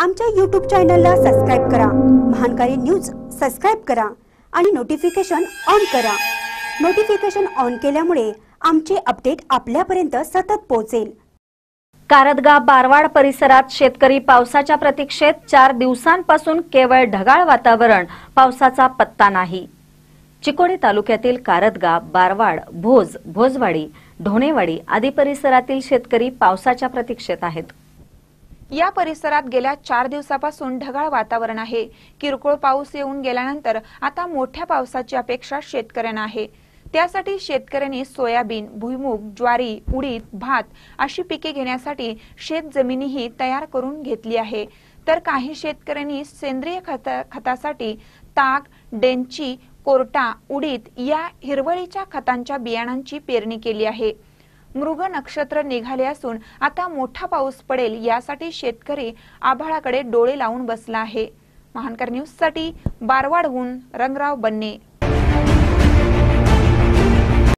आमच्या यूट्यूब चॅनलला सबस्क्राईब करा महानकारी न्यूज सबस्क्राईब करा आणि नोटिफिकेशन ऑन करा नोटिफिकेशन ऑन केल्यामुळे आमचे अपडेट आपल्यापर्यंत सतत पोहोचेल कारदगा बारवाड परिसरात शेतकरी पावसाच्या प्रतीक्षेत चार दिवसांपासून केवळ ढगाळ वातावरण पावसाचा पत्ता नाही चिकोडी तालुक्यातील कारदगा बारवाड भोज भोजवाडी ढोणेवाडी आदी परिसरातील शेतकरी पावसाच्या प्रतीक्षेत आहेत या परिसरात गेल्या चार दिवसापासून ढगाळ वातावरण आहे किरकोळ पाऊस येऊन गेल्यानंतर आता मोठ्या पावसाची अपेक्षा शेतकऱ्यांना आहे त्यासाठी शेतकऱ्यांनी सोयाबीन भुईमूग ज्वारी उडीद भात अशी पिके घेण्यासाठी शेत जमिनीही तयार करून घेतली आहे तर काही शेतकऱ्यांनी सेंद्रिय खतासाठी ताक डेंची कोरटा उडीद या हिरवळीच्या खतांच्या बियाणांची पेरणी केली आहे मृग नक्षत्र निघाले असून आता मोठा पाऊस पडेल यासाठी शेतकरी आभाळाकडे डोळे लावून बसला आहे महानकर न्यूज साठी बारवाडहून रंगराव बन्ने